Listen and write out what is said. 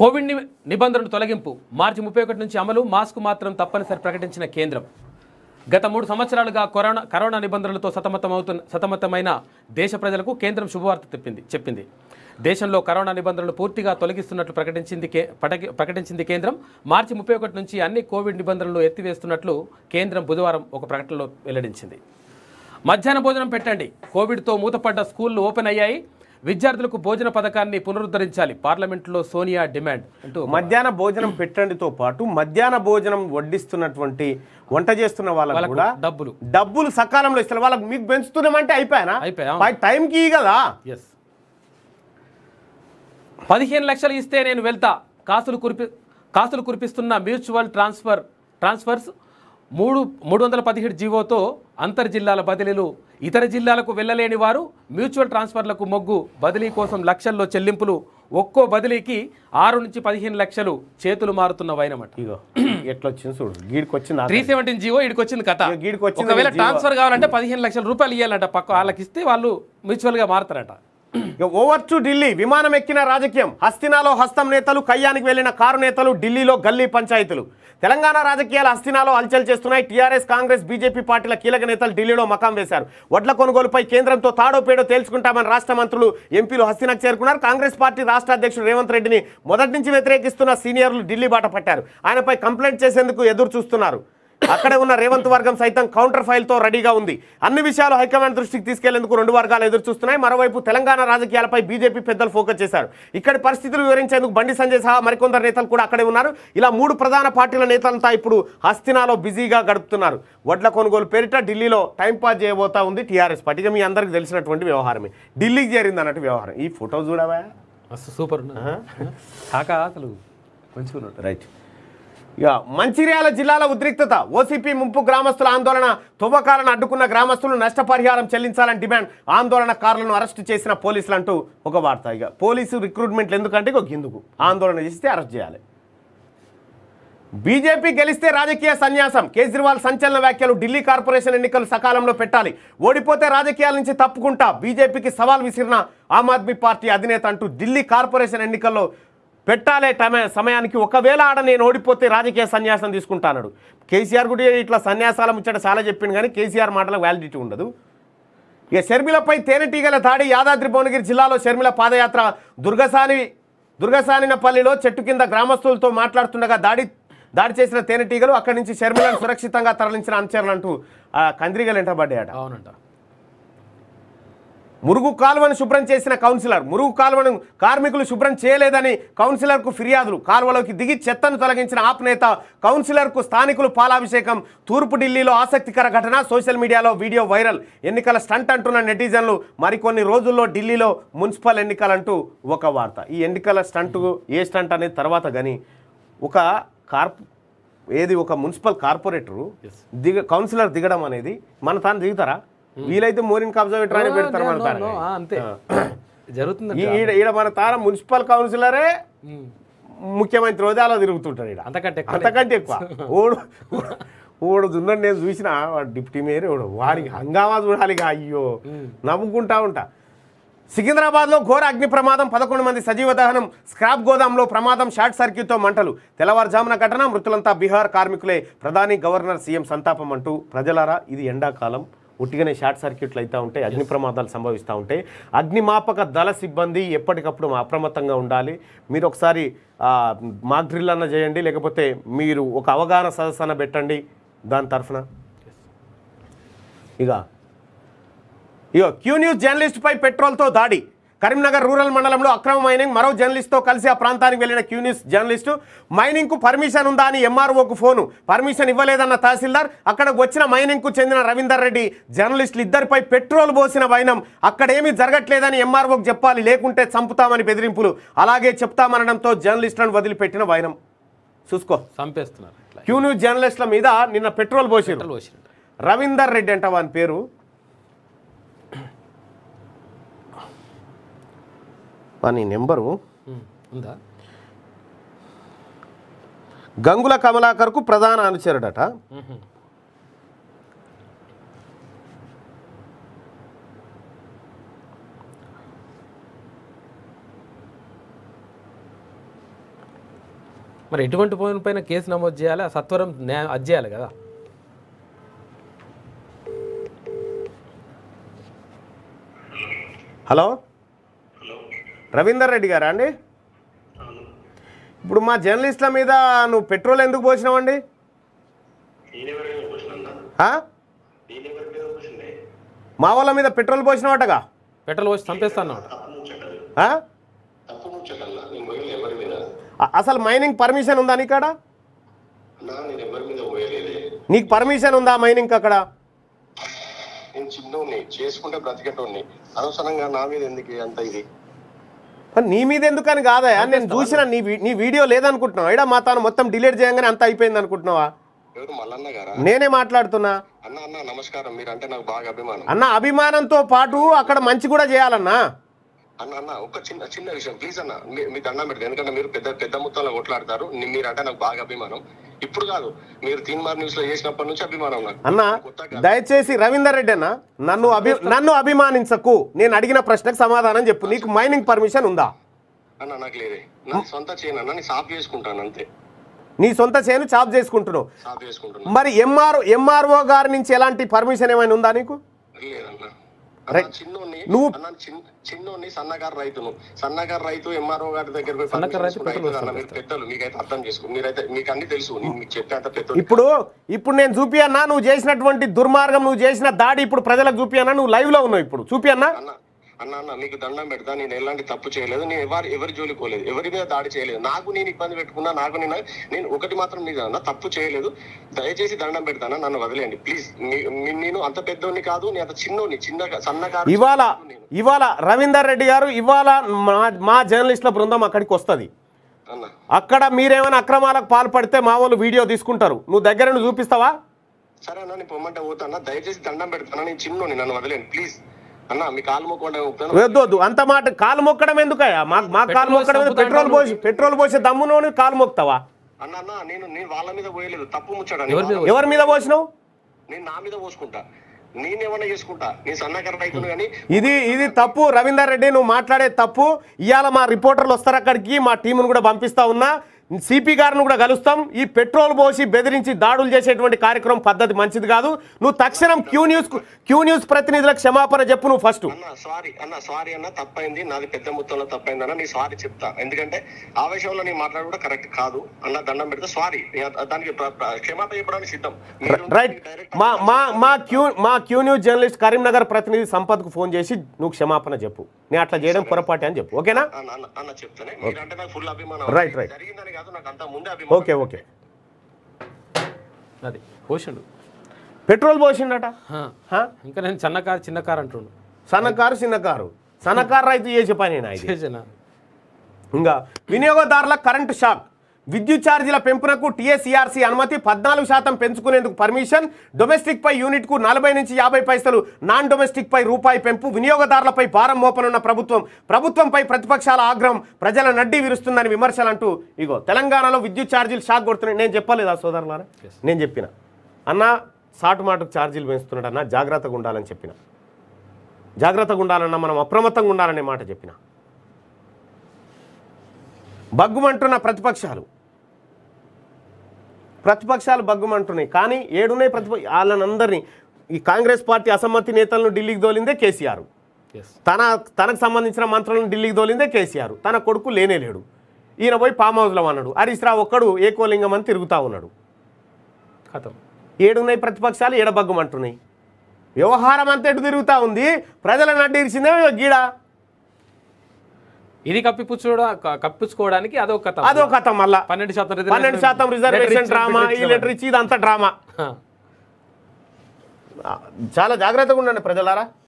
Covid నిబంధనలు తొలగింపు మార్చి ముప్పై ఒకటి నుంచి అమలు మాస్క్ మాత్రం తప్పనిసరి ప్రకటించిన కేంద్రం గత మూడు సంవత్సరాలుగా కరోనా కరోనా నిబంధనలతో సతమతమవుతున్న సతమతమైన దేశ ప్రజలకు కేంద్రం శుభవార్త తెప్పింది చెప్పింది దేశంలో కరోనా నిబంధనలు పూర్తిగా తొలగిస్తున్నట్లు ప్రకటించింది కే ప్రకటించింది కేంద్రం మార్చి ముప్పై ఒకటి నుంచి అన్ని కోవిడ్ నిబంధనలు ఎత్తివేస్తున్నట్లు కేంద్రం బుధవారం ఒక ప్రకటనలో వెల్లడించింది మధ్యాహ్న భోజనం పెట్టండి కోవిడ్తో మూతపడ్డ స్కూళ్లు ఓపెన్ అయ్యాయి విద్యార్థులకు భోజన పథకాన్ని పునరుద్ధరించాలి పార్లమెంట్లో సోనియా డిమాండ్ అంటూ మధ్యాహ్న భోజనం పెట్టండితో పాటు మధ్యాహ్న భోజనం వడ్డిస్తున్నటువంటి వంట చేస్తున్న వాళ్ళకి కూడా డబ్బులు డబ్బులు సకాలంలో ఇస్తారు వాళ్ళకి మీకు పెంచుతున్నామంటే అయిపోయానా అయిపోయా టైంకి కదా ఎస్ పదిహేను లక్షలు ఇస్తే నేను వెళ్తా కాసులు కురిపి కాసులు కురిపిస్తున్న మ్యూచువల్ ట్రాన్స్ఫర్ ట్రాన్స్ఫర్స్ మూడు మూడు వందల పదిహేడు జీవోతో అంతర్ జిల్లాల బదిలీలు ఇతర జిల్లాలకు వెళ్ళలేని వారు మ్యూచువల్ ట్రాన్స్ఫర్లకు మొగ్గు బదిలీ కోసం లక్షల్లో చెల్లింపులు ఒక్కో బదిలీకి ఆరు నుంచి పదిహేను లక్షలు చేతులు మారుతున్న వైనమాట ఇగో ఎట్లొచ్చింది చూడు గీడికొచ్చింది త్రీ సెవెంటీన్ జీవో ఇడికొచ్చింది కథ గీడికొచ్చింది ఒకవేళ ట్రాన్స్ఫర్ కావాలంటే పదిహేను లక్షల రూపాయలు ఇవ్వాలంట పక్క వాళ్ళకి ఇస్తే వాళ్ళు మ్యూచువల్గా మారుతారట ఓవర్ టు ఢిల్లీ విమానం ఎక్కిన రాజకీయం హస్తినాలో హస్తం నేతలు కయ్యానికి వెళ్లిన కారు నేతలు ఢిల్లీలో గల్లీ పంచాయతీలు తెలంగాణ రాజకీయాలు హస్తినాలో హల్చల్ చేస్తున్నాయి టీఆర్ఎస్ కాంగ్రెస్ బీజేపీ పార్టీల కీలక నేతలు ఢిల్లీలో మకాం వేశారు వడ్ల కొనుగోలుపై కేంద్రంతో తాడోపేడో తేల్చుకుంటామని రాష్ట్ర మంత్రులు ఎంపీలు హస్తినాకు చేరుకున్నారు కాంగ్రెస్ పార్టీ రాష్ట్ర అధ్యక్షుడు రేవంత్ రెడ్డిని మొదటి నుంచి వ్యతిరేకిస్తున్న సీనియర్లు ఢిల్లీ బాట పట్టారు ఆయనపై కంప్లైంట్ చేసేందుకు ఎదురు చూస్తున్నారు అక్కడే ఉన్న రేవంత్ వర్గం సైతం కౌంటర్ ఫైల్తో రెడీగా ఉంది అన్ని విషయాలు హైకమాండ్ దృష్టికి తీసుకెళ్లేందుకు రెండు వర్గాలు ఎదురు చూస్తున్నాయి మరోవైపు తెలంగాణ రాజకీయాలపై బీజేపీ పెద్దలు ఫోకస్ చేశారు ఇక్కడ పరిస్థితులు వివరించేందుకు బండి సంజయ్ సహా మరికొందరు నేతలు కూడా అక్కడే ఉన్నారు ఇలా మూడు ప్రధాన పార్టీల నేతలంతా ఇప్పుడు హస్తినాలో బిజీగా గడుపుతున్నారు వడ్ల కొనుగోలు పేరిట ఢిల్లీలో టైంపాస్ చేయబోతా ఉంది టీఆర్ఎస్ పార్టీ మీ అందరికి తెలిసినటువంటి వ్యవహారమే ఢిల్లీకి చేరింది అన్నట్టు వ్యవహారం ఈ ఫోటో చూడవా సూపర్ కాక అసలు మంచిగా రైట్ ఇక మంచిర్యాల జిల్లాల ఉద్రిక్తత ఓసీపీ ముంపు గ్రామస్తుల ఆందోళన తువ్వకాలను అడ్డుకున్న గ్రామస్తులు నష్టపరిహారం చెల్లించాలని డిమాండ్ ఆందోళనకారులను అరెస్టు చేసిన పోలీసులు అంటూ ఒక వార్త ఇక పోలీసు రిక్రూట్మెంట్లు ఎందుకంటే ఒక గిందుకు ఆందోళన చేస్తే అరెస్ట్ చేయాలి బీజేపీ గెలిస్తే రాజకీయ సన్యాసం కేజ్రీవాల్ సంచలన వ్యాఖ్యలు ఢిల్లీ కార్పొరేషన్ ఎన్నికలు సకాలంలో పెట్టాలి ఓడిపోతే రాజకీయాల నుంచి తప్పుకుంటా బీజేపీకి సవాల్ విసిరిన ఆమ్ ఆద్మీ పార్టీ అధినేత అంటూ ఢిల్లీ కార్పొరేషన్ ఎన్నికల్లో పెట్టాలే టమే సమయానికి ఒకవేళ ఆడ నేను ఓడిపోతే రాజకీయ సన్యాసం తీసుకుంటాను కేసీఆర్ కూడా ఇట్లా సన్యాసాల ముచ్చట చాలా చెప్పింది కానీ కేసీఆర్ మాటలకు వ్యాలిడిటీ ఉండదు ఇక షర్మిలపై తేనెటీగల దాడి యాదాద్రి భువనగిరి జిల్లాలో షర్మిల పాదయాత్ర దుర్గసాని దుర్గసానినపల్లిలో చెట్టు కింద గ్రామస్తులతో మాట్లాడుతుండగా దాడి దాడి చేసిన తేనెటీగలు అక్కడి నుంచి షర్మిలను సురక్షితంగా తరలించిన అనుచరులు అంటూ కందిరిగలు వెంటబడ్డాడు అవునంట మురుగు కాలువను శుభ్రం చేసిన కౌన్సిలర్ మురుగు కాలువను కార్మికులు శుభ్రం చేయలేదని కౌన్సిలర్కు ఫిర్యాదులు కాలువలోకి దిగి చెత్తను తొలగించిన ఆప్ నేత కౌన్సిలర్కు స్థానికులు పాలాభిషేకం తూర్పు ఢిల్లీలో ఆసక్తికర ఘటన సోషల్ మీడియాలో వీడియో వైరల్ ఎన్నికల స్టంట్ అంటున్న నెటిజన్లు మరికొన్ని రోజుల్లో ఢిల్లీలో మున్సిపల్ ఎన్నికలంటూ ఒక వార్త ఈ ఎన్నికల స్టంట్ ఏ స్టంట్ అనేది తర్వాత కానీ ఒక కార్ప్ ఏది ఒక మున్సిపల్ కార్పొరేటరు దిగ కౌన్సిలర్ దిగడం అనేది మన తాను దిగుతారా వీలైతే మోరిన్ కబ్జా పెట్టరా పెడతారు మన తార అంతే జరుగుతుంది ఈడ మన తార మున్సిపల్ కౌన్సిలరే ముఖ్యమంత్రి హోదాలో తిరుగుతుంటారు ఈడ అంతకంటే అంతకంటే ఎక్కువ ఓడు ఓడు దున్నడు నేను చూసిన డిప్యూటీ మేయర్ ఓడు వారికి హంగామా చూడాలి అయ్యో నవ్వుకుంటా ఉంటా సికింద్రాబాద్లో ఘోర అగ్ని ప్రమాదం పదకొండు మంది సజీవ దహనం స్క్రాప్ గోదాంలో ప్రమాదం షార్ట్ సర్క్యూట్తో మంటలు తెల్లవారుజామున ఘటన మృతులంతా బీహార్ కార్మికులే ప్రధాని గవర్నర్ సీఎం సంతాపం అంటూ ప్రజలారా ఇది ఎండాకాలం ఉట్టిగానే షార్ట్ సర్క్యూట్లు అవుతూ ఉంటాయి అగ్ని ప్రమాదాలు సంభవిస్తూ ఉంటాయి అగ్నిమాపక దళ సిబ్బంది ఎప్పటికప్పుడు అప్రమత్తంగా ఉండాలి మీరు ఒకసారి మాక్ డ్రిల్ అన్న చేయండి లేకపోతే మీరు ఒక అవగాహన సదస్సన పెట్టండి దాని తరఫున ఇక ఇక క్యూ న్యూస్ జర్నలిస్ట్పై పెట్రోల్తో దాడి కరీంనగర్ రూరల్ మండలంలో అక్రమ మైనింగ్ మరో జర్నలిస్ట్తో కలిసి ఆ ప్రాంతానికి వెళ్లిన క్యూనిస్ జర్నలిస్టు మైనింగ్కు పర్మిషన్ ఉందా అని ఎంఆర్ఓకు ఫోను పర్మిషన్ ఇవ్వలేదన్న తహసీల్దార్ అక్కడకు వచ్చిన మైనింగ్కు చెందిన రవీందర్ రెడ్డి జర్నలిస్టులు ఇద్దరిపై పెట్రోల్ పోసిన వైనం అక్కడేమీ జరగట్లేదని ఎంఆర్ఓకు చెప్పాలి లేకుంటే చంపుతామని బెదిరింపులు అలాగే చెప్తామనడంతో జర్నలిస్టులను వదిలిపెట్టిన వైనం చూసుకో చంపేస్తున్నారు క్యూనిస్ జర్నలిస్టుల మీద నిన్న పెట్రోల్ పోసిన రవీందర్ రెడ్డి అంట వాని పేరు అని నెంబరు ఉందా గంగుల కమలాకర్కు ప్రధాన అనుచరుడట మరి ఎటువంటి పోయిన పైన కేసు నమోదు చేయాలి సత్వరం న్యాయం అది చేయాలి కదా హలో రవీందర్ రెడ్డి గారా అండి ఇప్పుడు మా జర్నలిస్టుల మీద నువ్వు పెట్రోల్ ఎందుకు పోసినావండి మా వాళ్ళ మీద పెట్రోల్ పోసినావటగా పెట్రోల్ పోసి చంపేస్తాను అసలు మైనింగ్ పర్మిషన్ ఉందా నీకాడ నీకు పర్మిషన్ ఉందా మైనింగ్ అక్కడ చేసుకుంటే బ్రతికెట్టు అనవసరంగా నా మీద ఎందుకు అంత ఇది నీ మీద ఎందుకని కాదయా నేను చూసిన నీ నీ వీడియో లేదనుకుంటున్నావు ఇడా మా తాను మొత్తం డిలీట్ చేయగానే అంత అయిపోయింది అనుకుంటున్నావా నేనే మాట్లాడుతున్నా అన్న అభిమానంతో పాటు అక్కడ మంచి కూడా చేయాలన్నా అన్న ఒక చిన్న చిన్న విషయం ప్లీజ్ అన్న మీ దండం ఎందుకంటే మీరు పెద్ద పెద్ద మొత్తంలో కొట్లాడతారు మీరంటే నాకు బాగా అభిమానం ఇప్పుడు కాదు మీరు తీన్ మార్ న్యూస్ లో చేసినప్పటి నుంచి అభిమానం అన్న దయచేసి రవీందర్ రెడ్డి అన్న నన్ను నన్ను అభిమానించకు నేను అడిగిన ప్రశ్నకు సమాధానం చెప్పు నీకు మైనింగ్ పర్మిషన్ ఉందా అన్న నాకు లేదే నా సొంత చేయను అన్న నేను సాఫ్ చేసుకుంటాను అంతే నీ సొంత చేయను చాప్ చేసుకుంటున్నావు మరి ఎంఆర్ ఎంఆర్ఓ గారి నుంచి ఎలాంటి పర్మిషన్ ఏమైనా ఉందా నీకు లేదన్నా చిన్నోని నువ్వు చిన్నోని సన్నగారు రైతును సన్నగారు రైతు ఎంఆర్ఓ గారి దగ్గర రైతు పెద్దలు మీకైతే అర్థం చేసుకో మీరైతే మీకు అన్ని తెలుసు మీకు చెప్పేంత పెద్ద ఇప్పుడు ఇప్పుడు నేను చూపియన్నా నువ్వు చేసినటువంటి దుర్మార్గం నువ్వు చేసిన దాడి ఇప్పుడు ప్రజలకు చూపియన్నా నువ్వు లైవ్ లో ఉన్నావు ఇప్పుడు చూపియన్నా అన్న అన్న నీకు దండం పెడతా నేను ఎలాంటి తప్పు చేయలేదు నేను ఎవరు ఎవరి జోలి పోలేదు ఎవరి మీద దాడి చేయలేదు నాకు నేను ఇబ్బంది పెట్టుకున్నా నాకు నేను నేను ఒకటి మాత్రం మీద అన్న తప్పు చేయలేదు దయచేసి దండం పెడతానా నన్ను వదిలేండి ప్లీజ్ నేను అంత పెద్దోని కాదు నేను అంత చిన్నోని చిన్న సన్నకారు ఇవాళ ఇవాళ రవీందర్ రెడ్డి గారు ఇవాళ మా మా జర్నలిస్టుల బృందం అక్కడికి వస్తుంది అక్కడ మీరేమైనా అక్రమాలకు పాల్పడితే మా వాళ్ళు వీడియో తీసుకుంటారు నువ్వు దగ్గర చూపిస్తావా సరే అన్న నేను పొమ్మంటే అన్న దయచేసి దండం పెడతానా నేను చిన్నోని నన్ను వదిలేను ప్లీజ్ వద్దు అంత మాట కాలు మొక్కడం ఎందుకయ్యా మాకు మా కాలు మొక్కడం పెట్రోల్ పోసి పెట్రోల్ పోసే దమ్మును కాలు మొక్తావా ఎవరి మీద పోసినావు ఇది ఇది తప్పు రవీందర్ రెడ్డి నువ్వు మాట్లాడే తప్పు ఇవాళ మా రిపోర్టర్లు వస్తారు అక్కడికి మా టీమును కూడా పంపిస్తా ఉన్నా సిపి గారిని కూడా కలుస్తాం ఈ పెట్రోల్ పోసి బెదిరించి దాడులు చేసేటువంటి కార్యక్రమం పద్ధతి మంచిది కాదు నువ్వు తక్షణం క్యూ న్యూస్ క్యూ న్యూస్ ప్రతినిధులకు క్షమాపణ చెప్పు నువ్వు ఫస్ట్ సారీ అన్న సారీ అన్న తప్పైంది నాది పెద్ద మొత్తంలో తప్పైంది అన్న నీ సారీ చెప్తా ఎందుకంటే ఆవేశంలో నీ మాట్లాడు కూడా కరెక్ట్ కాదు అన్న దండం పెడితే సారీ దానికి క్షమాపణ చెప్పడానికి సిద్ధం రైట్ మా మా మా క్యూ మా క్యూ న్యూస్ జర్నలిస్ట్ కరీంనగర్ ప్రతినిధి కు ఫోన్ చేసి నువ్వు క్షమాపణ చెప్పు నేను అట్లా చేయడం పొరపాటు అని చెప్పు ఓకేనా అన్న చెప్తానే రైట్ రైట్ ఓకే ఓకే అది పోషండు పెట్రోల్ పోసిండట ఇంకా నేను చిన్న కారు చిన్న కారు అంటుండు సన్న కారు చిన్న కారు సన్న కారు రైతు చేసే పని ఇంకా వినియోగదారుల కరెంటు షాక్ విద్యుత్ ఛార్జీల పెంపునకు టీఎస్ఈఆర్సీ అనుమతి పద్నాలుగు శాతం పెంచుకునేందుకు పర్మిషన్ డొమెస్టిక్పై యూనిట్కు నలభై నుంచి యాభై పైసలు నాన్ డొమెస్టిక్పై రూపాయి పెంపు వినియోగదారులపై భారం మోపనున్న ప్రభుత్వం ప్రభుత్వంపై ప్రతిపక్షాల ఆగ్రహం ప్రజల నడ్డి విరుస్తుందని విమర్శలు అంటూ ఇగో తెలంగాణలో విద్యుత్ ఛార్జీలు షాక్ కొడుతున్నాయి నేను చెప్పలేదా సోదరులారా నేను చెప్పిన అన్న సాటు మాటకు ఛార్జీలు పెంచుతున్నాడన్న జాగ్రత్తగా ఉండాలని చెప్పిన జాగ్రత్తగా ఉండాలన్నా మనం అప్రమత్తంగా ఉండాలనే మాట చెప్పినా బగ్గుమంటున్న ప్రతిపక్షాలు ప్రతిపక్షాలు బగ్గుమంటున్నాయి కానీ ఏడున్నాయి ప్రతిప వాళ్ళనందరినీ ఈ కాంగ్రెస్ పార్టీ అసమ్మతి నేతలను ఢిల్లీకి దోలిందే కేసీఆర్ తన తనకు సంబంధించిన మంత్రులను ఢిల్లీకి దోలిందే కేసీఆర్ తన కొడుకు లేనే లేడు ఈయన పోయి పామ్ హౌస్లో అన్నాడు హరీష్ రావు ఒక్కడు ఏకోలింగం అని తిరుగుతూ ఉన్నాడు కథం ఏడున్నాయి ప్రతిపక్షాలు ఏడబగ్గమంటున్నాయి వ్యవహారం ఎటు తిరుగుతూ ఉంది ప్రజలను అడ్డీర్చిందే గీడ ఇది కప్పిపుచ్చుడా కప్పించుకోవడానికి అదో కథ అదో కథ మళ్ళా పన్నెండు శాతం పన్నెండు శాతం రిజర్వేషన్ డ్రామా ఈ లెటర్ ఇచ్చి ఇదంతా డ్రామా చాలా జాగ్రత్తగా ఉండండి ప్రజలారా